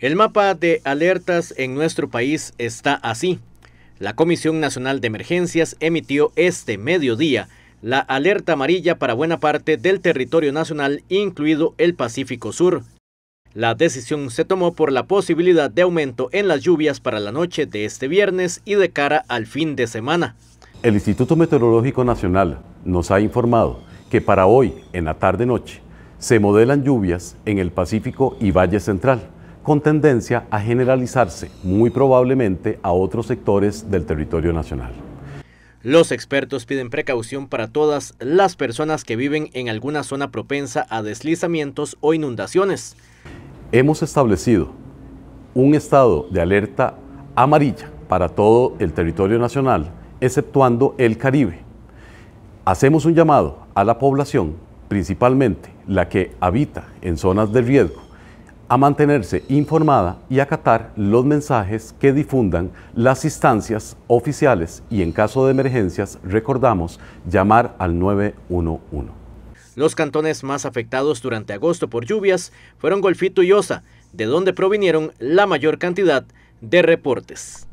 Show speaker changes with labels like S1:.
S1: El mapa de alertas en nuestro país está así. La Comisión Nacional de Emergencias emitió este mediodía la alerta amarilla para buena parte del territorio nacional, incluido el Pacífico Sur. La decisión se tomó por la posibilidad de aumento en las lluvias para la noche de este viernes y de cara al fin de
S2: semana. El Instituto Meteorológico Nacional nos ha informado que para hoy, en la tarde-noche, se modelan lluvias en el Pacífico y Valle Central con tendencia a generalizarse muy probablemente a otros sectores del territorio nacional.
S1: Los expertos piden precaución para todas las personas que viven en alguna zona propensa a deslizamientos o inundaciones.
S2: Hemos establecido un estado de alerta amarilla para todo el territorio nacional, exceptuando el Caribe. Hacemos un llamado a la población, principalmente la que habita en zonas de riesgo a mantenerse informada y acatar los mensajes que difundan las instancias oficiales y en caso de emergencias recordamos llamar al 911. Los
S1: cantones más afectados durante agosto por lluvias fueron Golfito y Osa, de donde provinieron la mayor cantidad de reportes.